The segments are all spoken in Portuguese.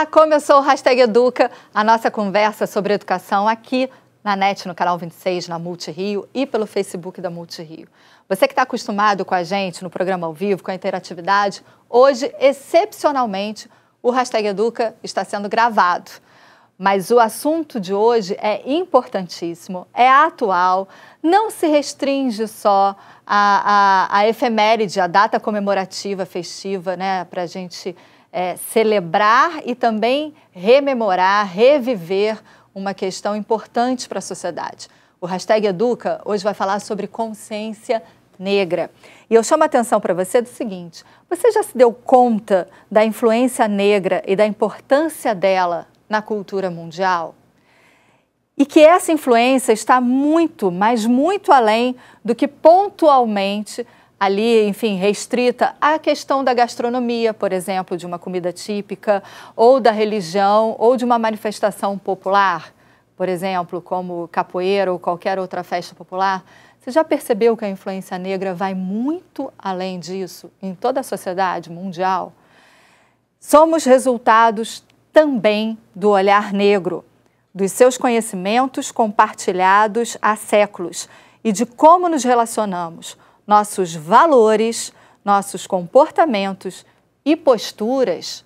Ah, começou o Hashtag Educa, a nossa conversa sobre educação aqui na NET, no canal 26, na Multirio e pelo Facebook da Multirio. Você que está acostumado com a gente no programa ao vivo, com a interatividade, hoje, excepcionalmente, o Hashtag Educa está sendo gravado. Mas o assunto de hoje é importantíssimo, é atual, não se restringe só à, à, à efeméride, à data comemorativa, festiva, né, para a gente é, celebrar e também rememorar, reviver uma questão importante para a sociedade. O hashtag Educa hoje vai falar sobre consciência negra. E eu chamo a atenção para você do seguinte: você já se deu conta da influência negra e da importância dela na cultura mundial? E que essa influência está muito, mas muito além do que pontualmente ali, enfim, restrita à questão da gastronomia, por exemplo, de uma comida típica, ou da religião, ou de uma manifestação popular, por exemplo, como capoeira ou qualquer outra festa popular. Você já percebeu que a influência negra vai muito além disso em toda a sociedade mundial? Somos resultados também do olhar negro, dos seus conhecimentos compartilhados há séculos e de como nos relacionamos nossos valores, nossos comportamentos e posturas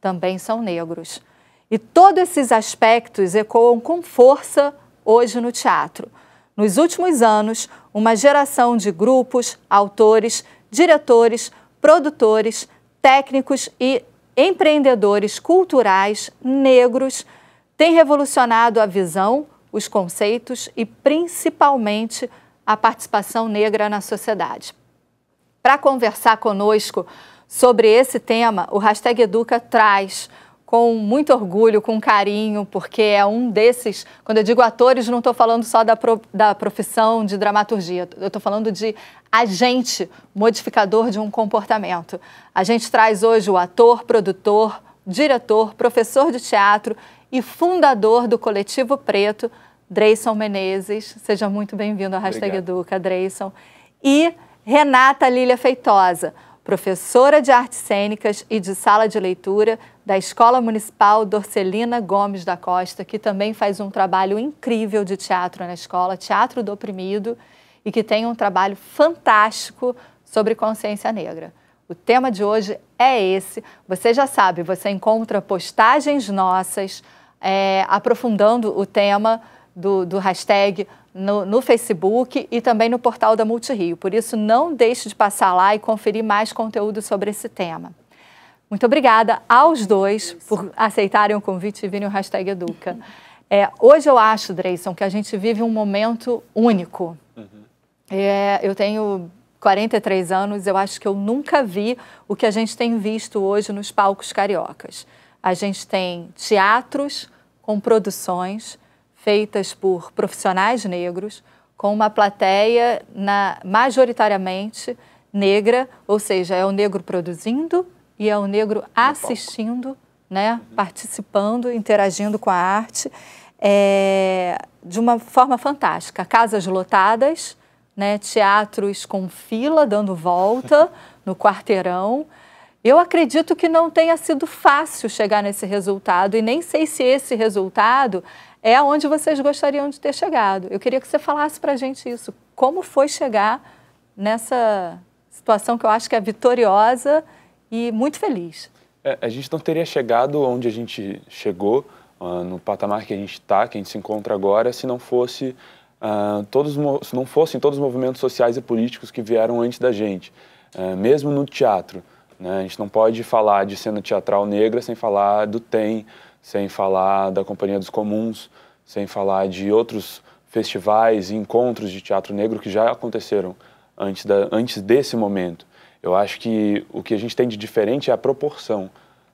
também são negros. E todos esses aspectos ecoam com força hoje no teatro. Nos últimos anos, uma geração de grupos, autores, diretores, produtores, técnicos e empreendedores culturais negros tem revolucionado a visão, os conceitos e, principalmente, a participação negra na sociedade. Para conversar conosco sobre esse tema, o hashtag Educa traz com muito orgulho, com carinho, porque é um desses. Quando eu digo atores, não estou falando só da, pro, da profissão de dramaturgia, eu estou falando de agente modificador de um comportamento. A gente traz hoje o ator, produtor, diretor, professor de teatro e fundador do Coletivo Preto, Dreyson Menezes, seja muito bem-vindo ao Hashtag Obrigado. Educa, Dreyson. E Renata Lília Feitosa, professora de artes cênicas e de sala de leitura da Escola Municipal Dorcelina Gomes da Costa, que também faz um trabalho incrível de teatro na escola, Teatro do Oprimido, e que tem um trabalho fantástico sobre consciência negra. O tema de hoje é esse. Você já sabe, você encontra postagens nossas é, aprofundando o tema do, do hashtag no, no, Facebook e também no portal da Multirio. Por isso, não deixe de passar lá e conferir mais conteúdo sobre esse tema. Muito obrigada aos dois por aceitarem o convite e virem o hashtag Educa. É, hoje eu acho, Dreyson, que a gente vive um momento único. Uhum. É, eu tenho 43 anos, eu acho que eu nunca vi o que a gente tem visto hoje nos palcos cariocas. A gente tem teatros com produções feitas por profissionais negros, com uma plateia na, majoritariamente negra, ou seja, é o negro produzindo e é o negro assistindo, né, uhum. participando, interagindo com a arte, é, de uma forma fantástica. Casas lotadas, né, teatros com fila dando volta no quarteirão. Eu acredito que não tenha sido fácil chegar nesse resultado e nem sei se esse resultado é onde vocês gostariam de ter chegado. Eu queria que você falasse para a gente isso. Como foi chegar nessa situação que eu acho que é vitoriosa e muito feliz? É, a gente não teria chegado onde a gente chegou, uh, no patamar que a gente está, que a gente se encontra agora, se não fosse uh, todos se não fossem todos os movimentos sociais e políticos que vieram antes da gente, uh, mesmo no teatro. Né? A gente não pode falar de cena teatral negra sem falar do tem, sem falar da Companhia dos Comuns, sem falar de outros festivais e encontros de teatro negro que já aconteceram antes, da, antes desse momento. Eu acho que o que a gente tem de diferente é a proporção,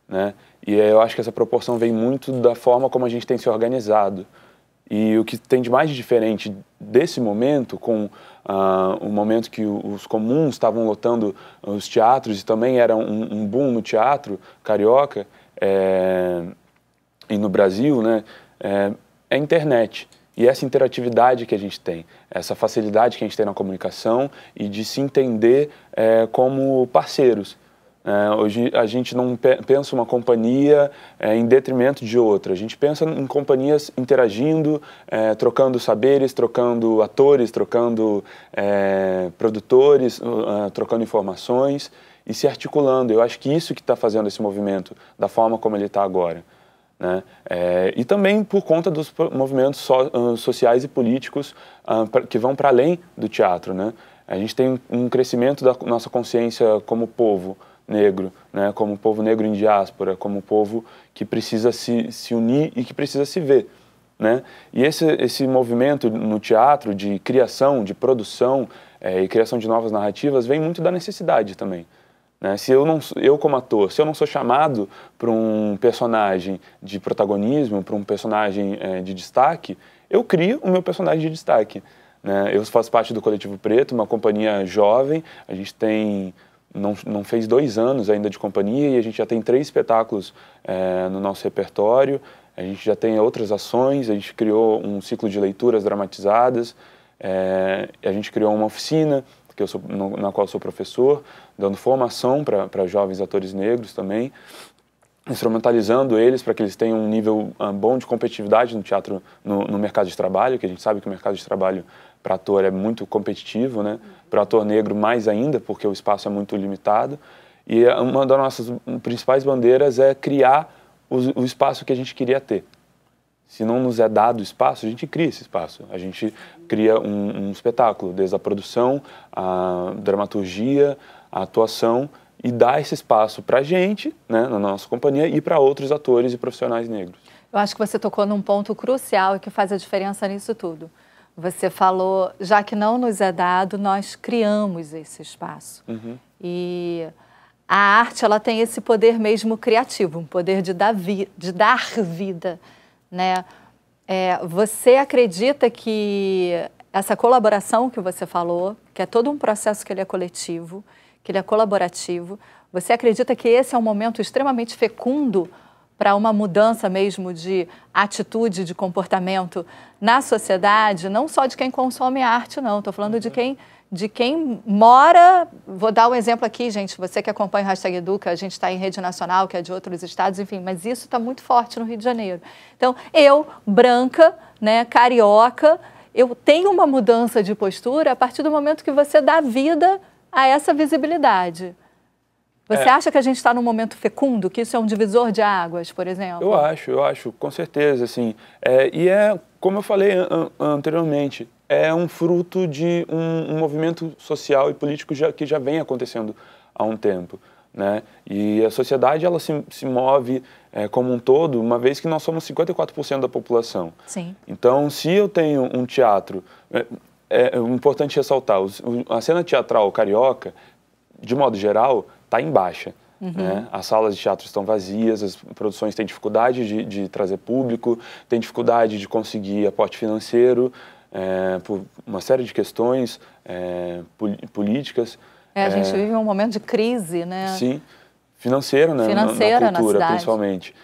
né? E eu acho que essa proporção vem muito da forma como a gente tem se organizado. E o que tem de mais diferente desse momento, com uh, o momento que os comuns estavam lotando os teatros e também era um, um boom no teatro carioca, é, e no Brasil, né, é, é a internet. E essa interatividade que a gente tem, essa facilidade que a gente tem na comunicação e de se entender é, como parceiros. É, hoje a gente não pe pensa uma companhia é, em detrimento de outra, a gente pensa em companhias interagindo, é, trocando saberes, trocando atores, trocando é, produtores, uh, trocando informações e se articulando. Eu acho que isso que está fazendo esse movimento, da forma como ele está agora. Né? É, e também por conta dos movimentos so, uh, sociais e políticos uh, pra, que vão para além do teatro. Né? A gente tem um crescimento da nossa consciência como povo negro, né? como povo negro em diáspora, como povo que precisa se, se unir e que precisa se ver. Né? E esse, esse movimento no teatro de criação, de produção é, e criação de novas narrativas vem muito da necessidade também. Né? Se eu, não, eu, como ator, se eu não sou chamado para um personagem de protagonismo, para um personagem é, de destaque, eu crio o meu personagem de destaque. Né? Eu faço parte do Coletivo Preto, uma companhia jovem, a gente tem. Não, não fez dois anos ainda de companhia e a gente já tem três espetáculos é, no nosso repertório, a gente já tem outras ações, a gente criou um ciclo de leituras dramatizadas, é, a gente criou uma oficina que eu sou, no, na qual sou professor, dando formação para jovens atores negros também, instrumentalizando eles para que eles tenham um nível ah, bom de competitividade no teatro, no, no, mercado de trabalho, que a gente sabe que o mercado de trabalho para ator é muito competitivo, né? Uhum. Para ator negro mais ainda, porque o espaço é muito limitado. E ah, uma das nossas hum, principais bandeiras é criar o, o espaço que a gente queria ter, se não nos é dado espaço, a gente cria esse espaço. A gente cria um, um espetáculo, desde a produção, a dramaturgia, a atuação, e dá esse espaço para a gente, né, na nossa companhia, e para outros atores e profissionais negros. Eu acho que você tocou num ponto crucial e que faz a diferença nisso tudo. Você falou, já que não nos é dado, nós criamos esse espaço. Uhum. E a arte ela tem esse poder mesmo criativo, um poder de dar, vi de dar vida né? É, você acredita que essa colaboração que você falou, que é todo um processo que ele é coletivo, que ele é colaborativo, você acredita que esse é um momento extremamente fecundo para uma mudança mesmo de atitude, de comportamento na sociedade, não só de quem consome arte, não. Estou falando de uhum. quem de quem mora. Vou dar um exemplo aqui, gente. Você que acompanha o hashtag Educa, a gente está em rede nacional, que é de outros estados, enfim, mas isso está muito forte no Rio de Janeiro. Então, eu, branca, né, carioca, eu tenho uma mudança de postura a partir do momento que você dá vida a essa visibilidade. Você é. acha que a gente está num momento fecundo, que isso é um divisor de águas, por exemplo? Eu acho, eu acho, com certeza, assim. É, e é, como eu falei an anteriormente, é um fruto de um, um movimento social e político já, que já vem acontecendo há um tempo. Né? E a sociedade ela se, se move é, como um todo, uma vez que nós somos 54% da população. Sim. Então, se eu tenho um teatro, é, é, é importante ressaltar, a cena teatral carioca, de modo geral, está em baixa. Uhum. Né? As salas de teatro estão vazias, as produções têm dificuldade de, de trazer público, têm dificuldade de conseguir aporte financeiro é, por uma série de questões é, políticas. É, a gente é, vive um momento de crise, né? Sim, financeiro, né? Financeira na, na cultura, na principalmente.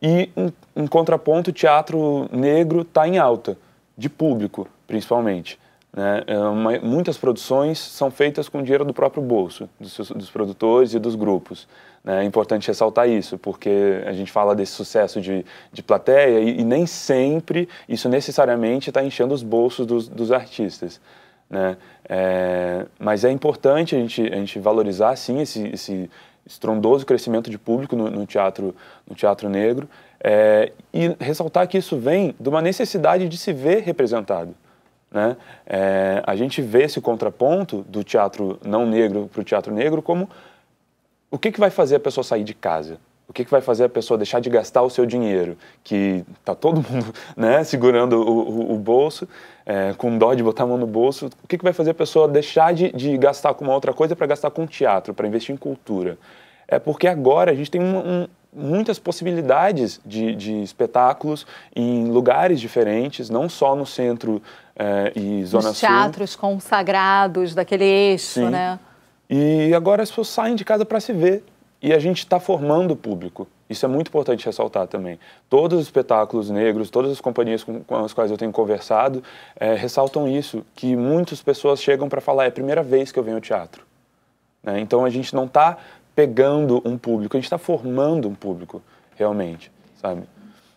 E um em contraponto, o teatro negro está em alta, de público, principalmente. Né? É, muitas produções são feitas com dinheiro do próprio bolso, dos, dos produtores e dos grupos. Né? É importante ressaltar isso, porque a gente fala desse sucesso de, de plateia e, e nem sempre isso necessariamente está enchendo os bolsos dos, dos artistas. Né? É, mas é importante a gente, a gente valorizar, sim, esse, esse estrondoso crescimento de público no, no teatro, no teatro negro é, e ressaltar que isso vem de uma necessidade de se ver representado. Né? É, a gente vê esse contraponto do teatro não negro para o teatro negro como o que, que vai fazer a pessoa sair de casa? O que, que vai fazer a pessoa deixar de gastar o seu dinheiro? Que tá todo mundo né, segurando o, o, o bolso, é, com dó de botar a mão no bolso. O que, que vai fazer a pessoa deixar de, de gastar com uma outra coisa para gastar com teatro, para investir em cultura? É porque agora a gente tem um, um muitas possibilidades de, de espetáculos em lugares diferentes, não só no centro eh, e zona Os teatros sul. consagrados daquele eixo, Sim. né? E agora as pessoas saem de casa para se ver. E a gente está formando o público. Isso é muito importante ressaltar também. Todos os espetáculos negros, todas as companhias com, com as quais eu tenho conversado, eh, ressaltam isso, que muitas pessoas chegam para falar, é a primeira vez que eu venho ao teatro. Né? Então a gente não está pegando um público, a gente está formando um público, realmente, sabe?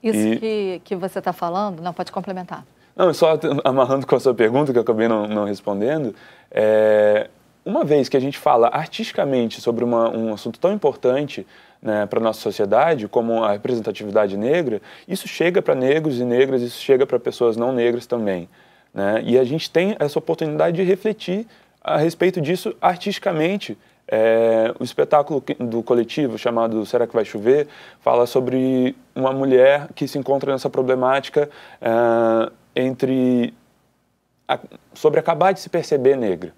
Isso e... que, que você está falando, não, pode complementar. Não, só amarrando com a sua pergunta, que eu acabei não, não respondendo, é... uma vez que a gente fala artisticamente sobre uma, um assunto tão importante né, para a nossa sociedade, como a representatividade negra, isso chega para negros e negras, isso chega para pessoas não negras também. Né? E a gente tem essa oportunidade de refletir a respeito disso artisticamente, é, o espetáculo do coletivo, chamado Será que Vai Chover, fala sobre uma mulher que se encontra nessa problemática é, entre a, sobre acabar de se perceber negra,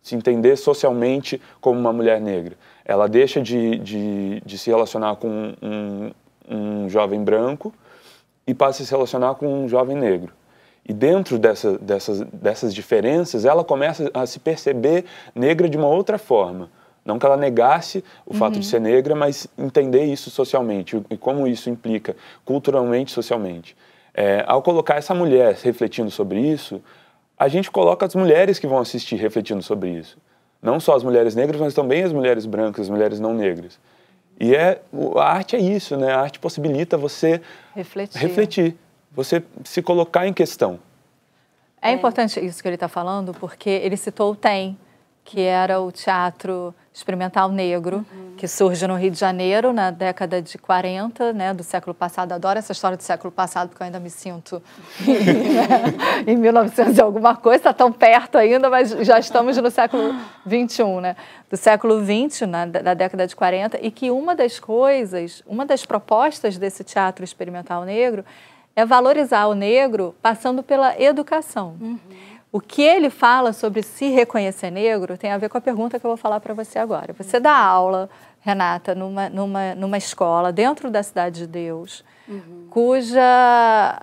se entender socialmente como uma mulher negra. Ela deixa de, de, de se relacionar com um, um jovem branco e passa a se relacionar com um jovem negro. E dentro dessa, dessas, dessas diferenças, ela começa a se perceber negra de uma outra forma. Não que ela negasse o uhum. fato de uhum. ser negra, mas entender isso socialmente e como isso implica culturalmente e socialmente. É, ao colocar essa mulher refletindo sobre isso, a gente coloca as mulheres que vão assistir refletindo sobre isso. Não só as mulheres negras, mas também as mulheres brancas, as mulheres não negras. E é, a arte é isso, né? A arte possibilita você refletir. refletir você se colocar em questão. É importante isso que ele está falando, porque ele citou o TEM, que era o teatro experimental negro, uhum. que surge no Rio de Janeiro na década de 40, né, do século passado. Adoro essa história do século passado, porque eu ainda me sinto em, 1900 e alguma coisa, está tão perto ainda, mas já estamos no século 21, né? Do século 20, na, da década de 40, e que uma das coisas, uma das propostas desse teatro experimental negro é valorizar o negro passando pela educação. Uhum. O que ele fala sobre se reconhecer negro tem a ver com a pergunta que eu vou falar para você agora. Você dá uhum. aula, Renata, numa, numa, numa escola dentro da Cidade de Deus, uhum. cuja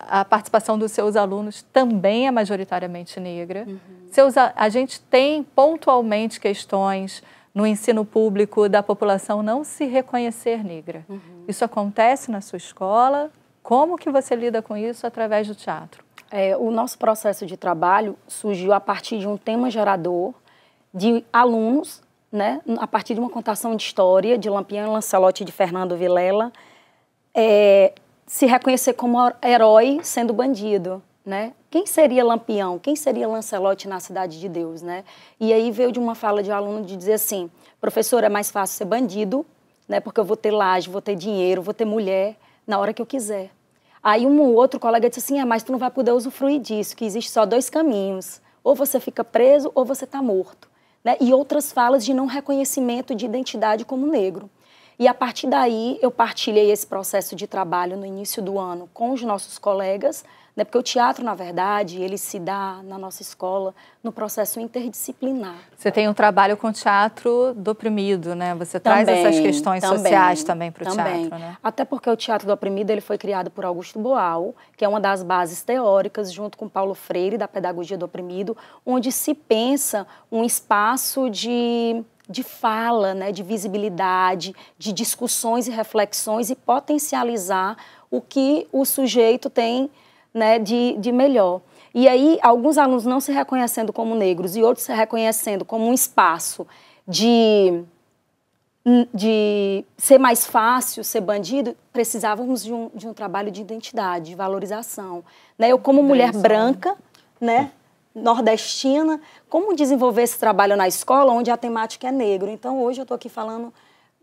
a participação dos seus alunos também é majoritariamente negra. Uhum. Seus, a, a gente tem pontualmente questões no ensino público da população não se reconhecer negra. Uhum. Isso acontece na sua escola? Como que você lida com isso através do teatro? É, o nosso processo de trabalho surgiu a partir de um tema gerador de alunos, né, a partir de uma contação de história de Lampião e de Fernando Vilela, é, se reconhecer como herói sendo bandido. Né? Quem seria Lampião? Quem seria Lancelote na Cidade de Deus, né? E aí veio de uma fala de um aluno de dizer assim, professor, é mais fácil ser bandido, né? Porque eu vou ter laje, vou ter dinheiro, vou ter mulher, na hora que eu quiser. Aí um outro colega disse assim: é, mas tu não vai poder usufruir disso, que existe só dois caminhos. Ou você fica preso ou você está morto. Né? E outras falas de não reconhecimento de identidade como negro. E a partir daí eu partilhei esse processo de trabalho no início do ano com os nossos colegas né? Porque o teatro, na verdade, ele se dá na nossa escola no processo interdisciplinar. Você tem um trabalho com teatro do oprimido, né? Você também, traz essas questões também, sociais também para o teatro, né? Até porque o teatro do oprimido ele foi criado por Augusto Boal, que é uma das bases teóricas, junto com Paulo Freire, da Pedagogia do Oprimido, onde se pensa um espaço de de fala, né, de visibilidade, de discussões e reflexões e potencializar o que o sujeito tem né, de, de melhor. E aí, alguns alunos não se reconhecendo como negros e outros se reconhecendo como um espaço de, de ser mais fácil ser bandido, precisávamos de um, de um trabalho de identidade, de valorização. Né? Eu, como mulher Bem, branca, né, nordestina, como desenvolver esse trabalho na escola onde a temática é negro? Então, hoje eu estou aqui falando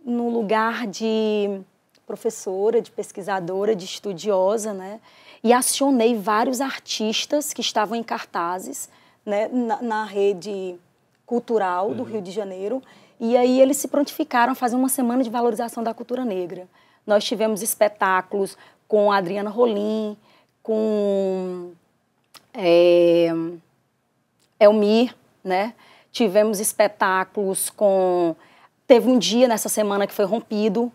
no lugar de professora, de pesquisadora, de estudiosa, né? e acionei vários artistas que estavam em cartazes né, na, na rede cultural do uhum. Rio de Janeiro. E aí eles se prontificaram a fazer uma semana de valorização da cultura negra. Nós tivemos espetáculos com Adriana Rolim, com é, Elmir, né? Tivemos espetáculos com... Teve um dia nessa semana que foi rompido,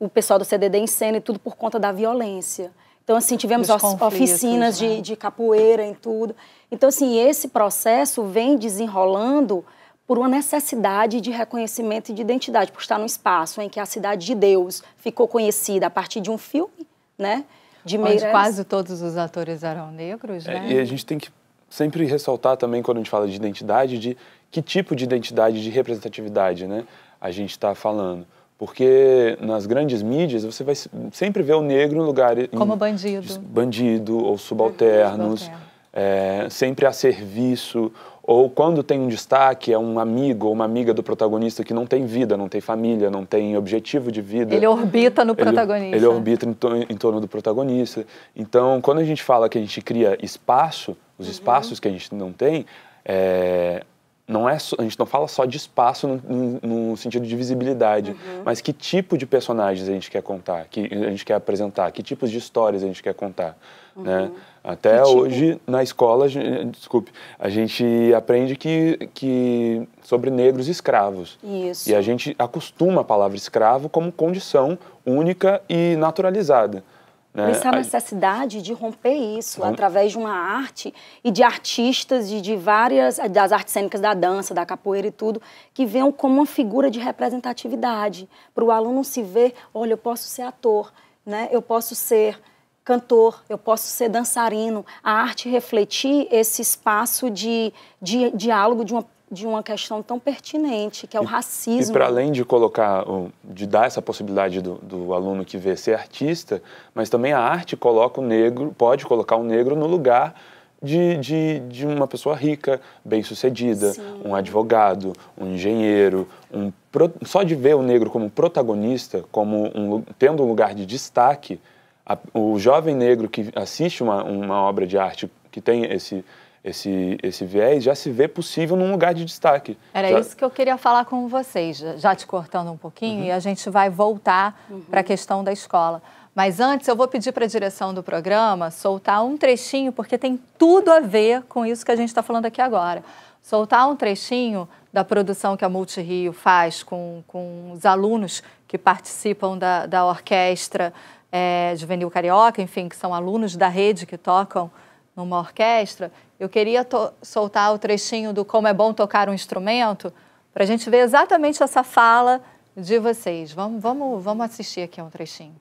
o pessoal do CDD em cena e tudo por conta da violência. Então, assim, tivemos oficinas né? de, de capoeira em tudo. Então, assim, esse processo vem desenrolando por uma necessidade de reconhecimento e de identidade, por estar num espaço em que a cidade de Deus ficou conhecida a partir de um filme, né? De Onde quase todos os atores eram negros, é, né? É, e a gente tem que sempre ressaltar também, quando a gente fala de identidade, de que tipo de identidade, de representatividade, né? A gente está falando. Porque nas grandes mídias você vai sempre ver o negro em lugares. Como bandido. Bandido ou subalternos, é, sempre a serviço. Ou quando tem um destaque, é um amigo ou uma amiga do protagonista que não tem vida, não tem família, não tem objetivo de vida. Ele orbita no ele, protagonista. Ele orbita em, to em, torno do protagonista. Então, quando a gente fala que a gente cria espaço, os uhum. espaços uhum. que a gente não tem, é, não é a gente não fala só de espaço no, no, sentido de visibilidade, uhum. mas que tipo de personagens a gente quer contar, que a gente quer apresentar, que tipos de histórias a gente quer contar, uhum. né? Até que tipo? hoje tipo? na escola, eh, desculpe, a gente aprende que, que sobre negros escravos. Isso. E a gente acostuma a palavra escravo como condição única e naturalizada. Né? Mas a necessidade de romper isso através de uma arte e de artistas de várias, das artes cênicas da dança, da capoeira e tudo, que venham como uma figura de representatividade, para o aluno se ver, olha, eu posso ser ator, né? eu posso ser cantor, eu posso ser dançarino. A arte refletir esse espaço de, de diálogo de uma de uma questão tão pertinente, que é o e, racismo. E para além de colocar, de dar essa possibilidade do, do, aluno que vê ser artista, mas também a arte coloca o negro, pode colocar o negro no lugar de, de, de uma pessoa rica, bem-sucedida, um advogado, um engenheiro, um pro, só de ver o negro como protagonista, como um, tendo um lugar de destaque, a, o jovem negro que assiste uma, uma obra de arte que tem esse esse, esse viés já se vê possível num lugar de destaque. Era já... isso que eu queria falar com vocês, já te cortando um pouquinho, uhum. e a gente vai voltar uhum. para a questão da escola. Mas antes, eu vou pedir para a direção do programa soltar um trechinho, porque tem tudo a ver com isso que a gente está falando aqui agora. Soltar um trechinho da produção que a Multirio faz com, com os alunos que participam da, da orquestra é, Juvenil Carioca, enfim, que são alunos da rede que tocam numa orquestra, eu queria soltar o trechinho do Como é Bom Tocar um Instrumento, para a gente ver exatamente essa fala de vocês. Vamos, vamos, vamos assistir aqui um trechinho.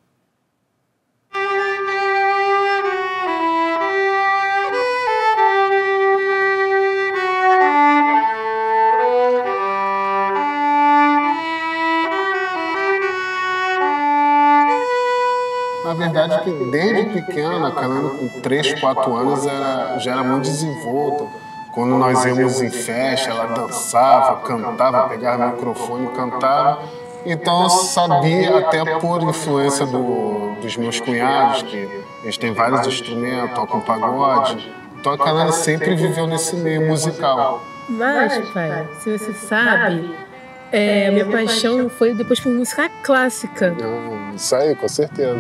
verdade que desde pequena, Canana com 3, 4 anos, era, já era muito desenvolta. Quando nós íamos em festa, ela dançava, cantava, pegava o microfone e cantava. Então eu sabia, até por influência do, dos meus cunhados, que eles têm vários instrumentos, tocam pagode. Então a Canana sempre viveu nesse meio musical. Mas, pai, se você sabe, é, minha paixão foi depois por música clássica. Isso aí, com certeza.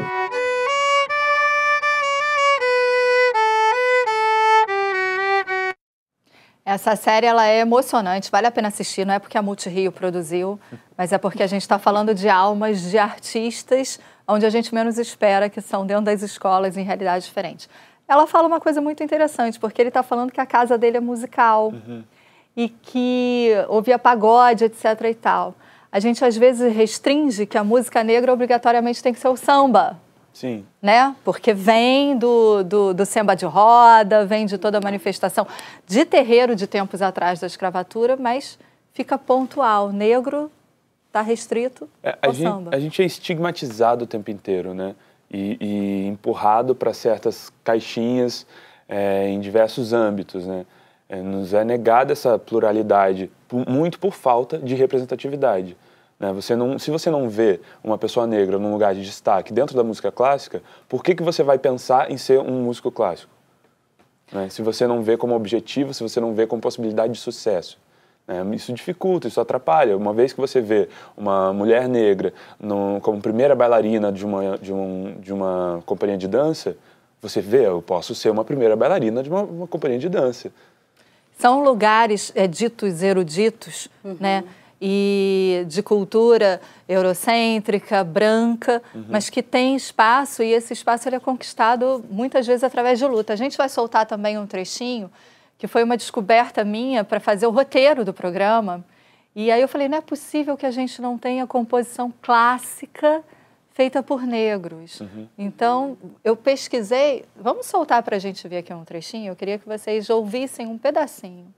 Essa série ela é emocionante, vale a pena assistir, não é porque a Multirio produziu, mas é porque a gente está falando de almas de artistas onde a gente menos espera, que são dentro das escolas em realidades diferentes. Ela fala uma coisa muito interessante, porque ele está falando que a casa dele é musical uhum. e que ouvia pagode, etc. e tal. A gente às vezes restringe que a música negra obrigatoriamente tem que ser o samba. Sim. Né? Porque vem do, do, do samba de roda, vem de toda a manifestação de terreiro de tempos atrás da escravatura, mas fica pontual. Negro está restrito é, ao a gente, samba. A gente é estigmatizado o tempo inteiro, né? E, e empurrado para certas caixinhas é, em diversos âmbitos, né? É, nos é negada essa pluralidade, muito por falta de representatividade. Né? Você não, se você não vê uma pessoa negra num lugar de destaque dentro da música clássica, por que, que você vai pensar em ser um músico clássico? Né? Se você não vê como objetivo, se você não vê como possibilidade de sucesso. É, isso dificulta, isso atrapalha. Uma vez que você vê uma mulher negra no, como primeira bailarina de uma, de, um, de uma companhia de dança, você vê, eu posso ser uma primeira bailarina de uma, uma companhia de dança. São lugares é, ditos eruditos, né? uhum. né? e de cultura eurocêntrica, branca, uhum. mas que tem espaço e esse espaço ele é conquistado muitas vezes através de luta. A gente vai soltar também um trechinho que foi uma descoberta minha para fazer o roteiro do programa. E aí eu falei, não é possível que a gente não tenha composição clássica feita por negros. Uhum. Então, eu pesquisei, vamos soltar para a gente ver aqui um trechinho, eu queria que vocês ouvissem um pedacinho.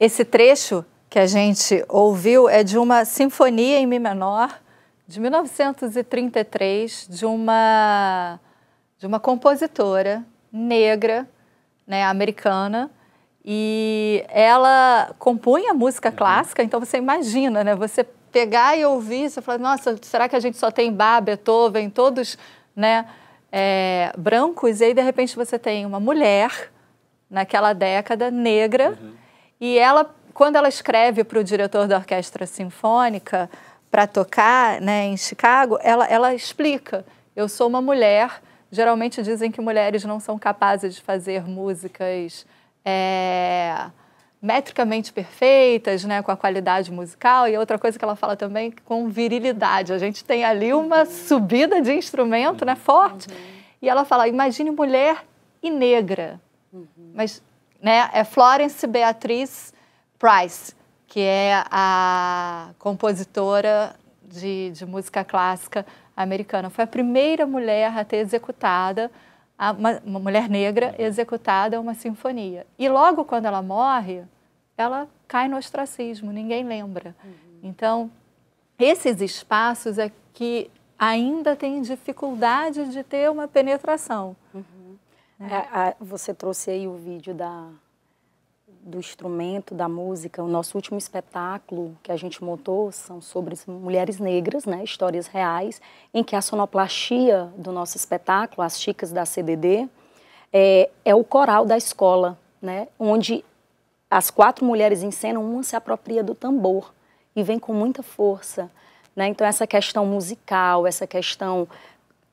Esse trecho que a gente ouviu é de uma sinfonia em Mi menor de 1933 de uma, de uma compositora negra, né, americana, e ela compunha música uhum. clássica, então você imagina, né? Você pegar e ouvir, você fala, nossa, será que a gente só tem Bach, Beethoven, todos, né, é, brancos? E aí, de repente, você tem uma mulher, naquela década, negra, uhum. E ela, quando ela escreve para o diretor da orquestra sinfônica para tocar né, em Chicago, ela, ela explica: eu sou uma mulher. Geralmente dizem que mulheres não são capazes de fazer músicas é, metricamente perfeitas, né, com a qualidade musical. E outra coisa que ela fala também, com virilidade. A gente tem ali uma subida de instrumento né, forte. Uhum. E ela fala: imagine mulher e negra. Uhum. Mas né? É Florence Beatriz Price, que é a compositora de, de música clássica americana. Foi a primeira mulher a ter executada, uma, uma mulher negra uhum. executada uma sinfonia. E logo quando ela morre, ela cai no ostracismo, ninguém lembra. Uhum. Então, esses espaços é que ainda têm dificuldade de ter uma penetração. Uhum. É, é você trouxe aí o vídeo da, do instrumento, da música. O nosso último espetáculo que a gente montou são sobre mulheres negras, né, histórias reais, em que a sonoplastia do nosso espetáculo, As Chicas da CDD, é, é o coral da escola, né, onde as quatro mulheres em cena, uma se apropria do tambor e vem com muita força. Né? Então, essa questão musical, essa questão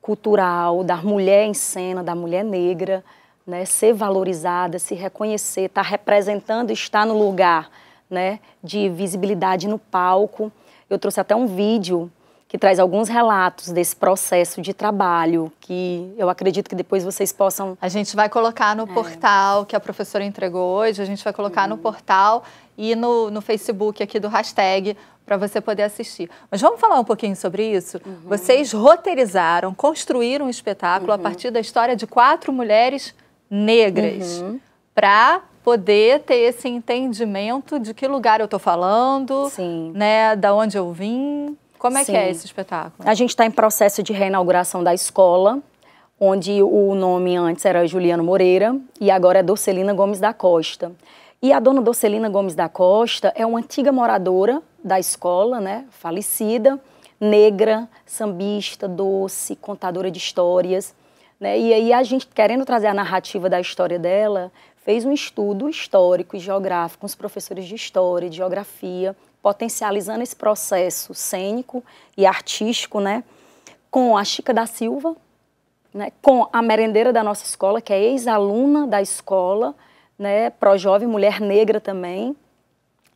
cultural, da mulher em cena, da mulher negra, né, ser valorizada, se reconhecer, estar tá representando, estar no lugar né, de visibilidade no palco. Eu trouxe até um vídeo que traz alguns relatos desse processo de trabalho, que eu acredito que depois vocês possam. A gente vai colocar no é. portal que a professora entregou hoje, a gente vai colocar hum. no portal e no, no Facebook aqui do hashtag para você poder assistir. Mas vamos falar um pouquinho sobre isso? Uhum. Vocês roteirizaram, construíram um espetáculo uhum. a partir da história de quatro mulheres negras uhum. para poder ter esse entendimento de que lugar eu estou falando, Sim. né, da onde eu vim. Como é Sim. que é esse espetáculo? A gente está em processo de reinauguração da escola, onde o nome antes era Juliano Moreira e agora é Dorcelina Gomes da Costa. E a dona Dorcelina Gomes da Costa é uma antiga moradora da escola, né, falecida, negra, sambista, doce, contadora de histórias. Né? E aí a gente, querendo trazer a narrativa da história dela, fez um estudo histórico e geográfico com os professores de história, de geografia, potencializando esse processo cênico e artístico, né? Com a Chica da Silva, né? Com a merendeira da nossa escola, que é ex-aluna da escola, né? Pró-jovem, mulher negra também,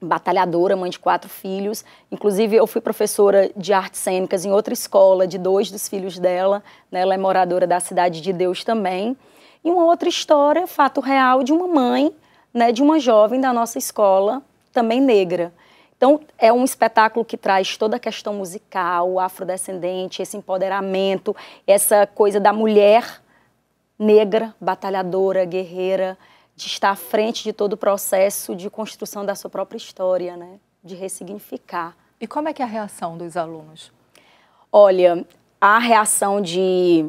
batalhadora, mãe de quatro filhos. Inclusive, eu fui professora de artes cênicas em outra escola de dois dos filhos dela. Né? Ela é moradora da Cidade de Deus também. E uma outra história, fato real, de uma mãe, né, de uma jovem da nossa escola, também negra. Então, é um espetáculo que traz toda a questão musical, afrodescendente, esse empoderamento, essa coisa da mulher negra, batalhadora, guerreira, de estar à frente de todo o processo de construção da sua própria história, né? de ressignificar. E como é que é a reação dos alunos? Olha, a reação de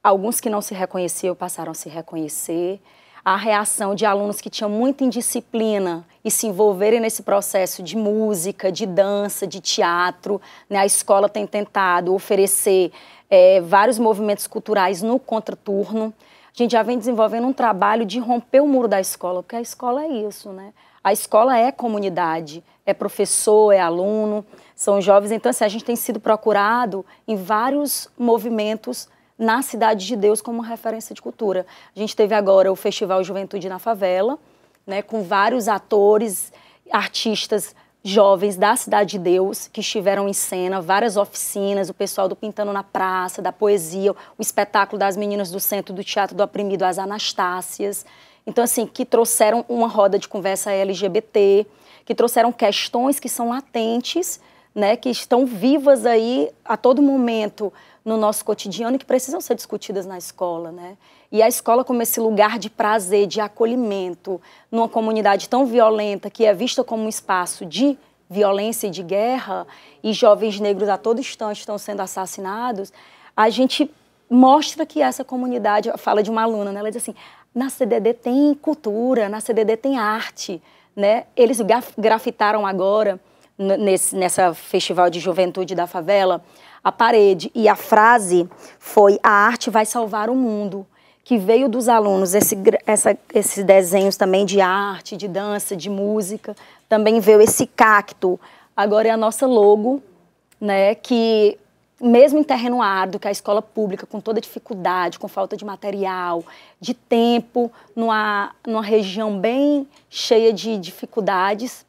alguns que não se reconheciam passaram a se reconhecer a reação de alunos que tinham muita indisciplina e se envolverem nesse processo de música, de dança, de teatro. Né? A escola tem tentado oferecer é, vários movimentos culturais no contraturno. A gente já vem desenvolvendo um trabalho de romper o muro da escola, porque a escola é isso, né? A escola é comunidade, é professor, é aluno, são jovens. Então, assim, a gente tem sido procurado em vários movimentos na Cidade de Deus como referência de cultura. A gente teve agora o Festival Juventude na Favela, né, com vários atores, artistas jovens da Cidade de Deus que estiveram em cena, várias oficinas, o pessoal do Pintando na Praça, da Poesia, o espetáculo das meninas do Centro do Teatro do Oprimido, as Anastácias. Então, assim, que trouxeram uma roda de conversa LGBT, que trouxeram questões que são latentes, né, que estão vivas aí a todo momento no nosso cotidiano e que precisam ser discutidas na escola, né? E a escola como esse lugar de prazer, de acolhimento, numa comunidade tão violenta que é vista como um espaço de violência e de guerra, e jovens negros a todo instante estão sendo assassinados, a gente mostra que essa comunidade, fala de uma aluna, né? ela diz assim, na CDD tem cultura, na CDD tem arte, né? Eles grafitaram agora nesse nessa festival de juventude da favela a parede e a frase foi a arte vai salvar o mundo que veio dos alunos esse, essa, esses desenhos também de arte de dança de música também veio esse cacto agora é a nossa logo né que mesmo em terreno árido, que a escola pública, com toda dificuldade, com falta de material, de tempo, numa, numa região bem cheia de dificuldades,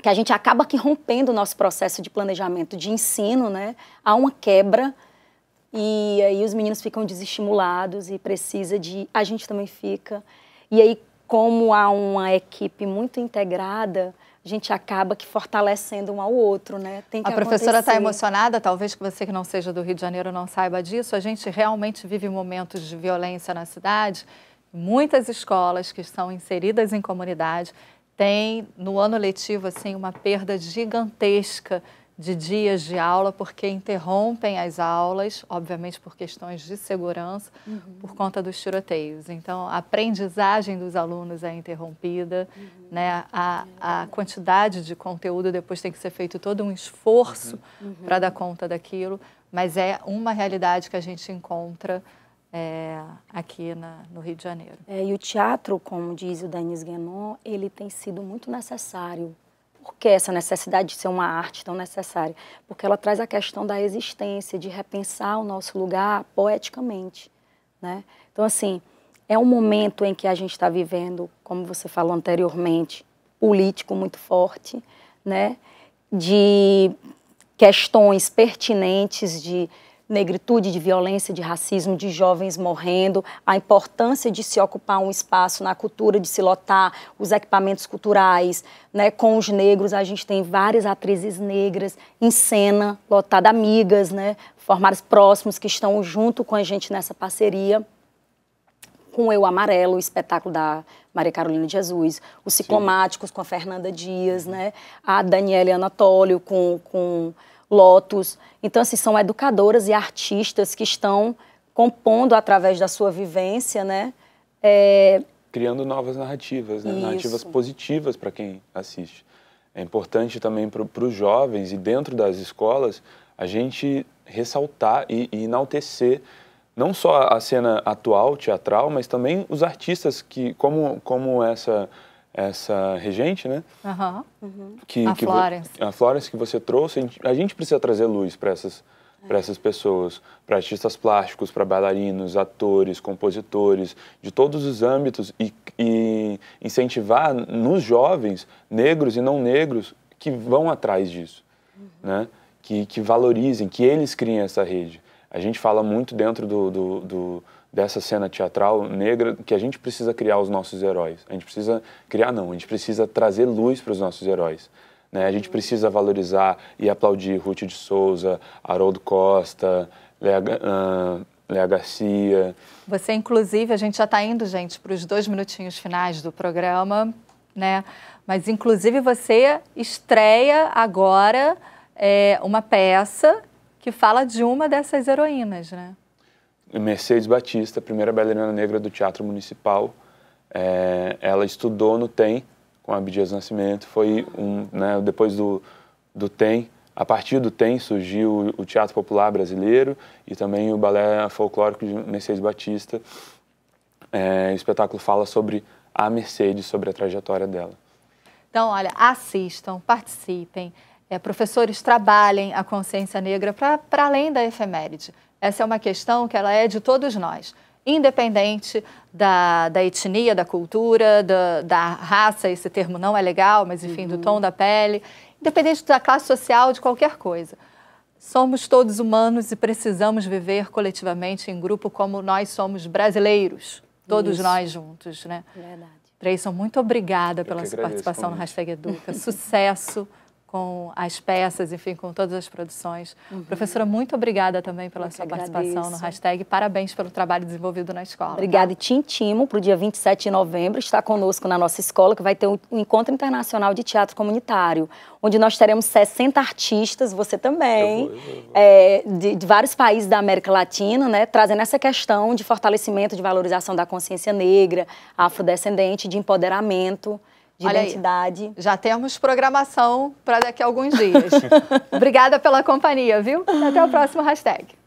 que a gente acaba que rompendo o nosso processo de planejamento de ensino, né? Há uma quebra e aí os meninos ficam desestimulados e precisa de... A gente também fica. E aí, como há uma equipe muito integrada, a gente acaba que fortalecendo um ao outro, né? Tem que a professora está emocionada, talvez que você que não seja do Rio de Janeiro não saiba disso. A gente realmente vive momentos de violência na cidade. Muitas escolas que estão inseridas em comunidade tem no ano letivo assim uma perda gigantesca de dias de aula porque interrompem as aulas, obviamente por questões de segurança, uhum. por conta dos tiroteios. Então, a aprendizagem dos alunos é interrompida, uhum. né? A, a, quantidade de conteúdo depois tem que ser feito todo um esforço uhum. para uhum. dar conta daquilo, mas é uma realidade que a gente encontra é, aqui na, no Rio de Janeiro. É, e o teatro, como diz o Denis Guénon, ele tem sido muito necessário. Por que essa necessidade de ser uma arte tão necessária? Porque ela traz a questão da existência, de repensar o nosso lugar poeticamente. Né? Então, assim, é um momento em que a gente está vivendo, como você falou anteriormente, político muito forte, né? de questões pertinentes de negritude, de violência, de racismo, de jovens morrendo, a importância de se ocupar um espaço na cultura, de se lotar os equipamentos culturais, né, com os negros, a gente tem várias atrizes negras em cena, lotada amigas, né, formadas próximos que estão junto com a gente nessa parceria com Eu Amarelo, o espetáculo da Maria Carolina de Jesus, os Ciclomáticos Sim. com a Fernanda Dias, né? a Daniela Anatólio com, com Lotus. Então, assim, são educadoras e artistas que estão compondo através da sua vivência, né? É... Criando novas narrativas, né? narrativas positivas para quem assiste. É importante também para os jovens e dentro das escolas a gente ressaltar e, e enaltecer não só a cena atual, teatral, mas também os artistas que, como, como essa essa regente, né? Uhum. Que, a que Florence. A Florence que você trouxe. A gente, a gente precisa trazer luz para essas, é. essas pessoas, para artistas plásticos, para bailarinos, atores, compositores, de todos os âmbitos e, e incentivar nos jovens, negros e não negros, que vão atrás disso, uhum. né? Que, que valorizem, que eles criem essa rede. A gente fala muito dentro do, do, do dessa cena teatral negra que a gente precisa criar os nossos heróis. A gente precisa criar não, a gente precisa trazer luz para os nossos heróis. Né? A gente precisa valorizar e aplaudir Ruth de Souza, Haroldo Costa, Lea uh, Garcia. Você, inclusive, a gente já está indo, gente, para os dois minutinhos finais do programa, né? Mas, inclusive, você estreia agora é, uma peça que fala de uma dessas heroínas, né? Mercedes Batista, primeira bailarina negra do Teatro Municipal. É, ela estudou no TEM com Abdias Nascimento, foi um, né, depois do, do TEM, a partir do TEM surgiu o Teatro Popular Brasileiro e também o Balé Folclórico de Mercedes Batista. É, o espetáculo fala sobre a Mercedes, sobre a trajetória dela. Então, olha, assistam, participem, é, professores trabalhem a consciência negra para além da efeméride. Essa é uma questão que ela é de todos nós, independente da, da etnia, da cultura, da, da, raça, esse termo não é legal, mas enfim, uhum. do tom da pele, independente da classe social, de qualquer coisa. Somos todos humanos e precisamos viver coletivamente em grupo como nós somos brasileiros, todos Isso. nós juntos, né? Verdade. Treyson, muito obrigada pela sua participação no Hashtag Educa. Sucesso com as peças, enfim, com todas as produções. Uhum. Professora, muito obrigada também pela Eu sua participação agradeço. no hashtag. Parabéns pelo trabalho desenvolvido na escola. Obrigada. E te intimo para o dia 27 de novembro estar conosco na nossa escola, que vai ter um encontro internacional de teatro comunitário, onde nós teremos 60 artistas, você também, É, de, de, vários países da América Latina, né, trazendo essa questão de fortalecimento, de valorização da consciência negra, afrodescendente, de empoderamento de Olha identidade. Aí. Já temos programação para daqui a alguns dias. Obrigada pela companhia, viu? Até o próximo hashtag.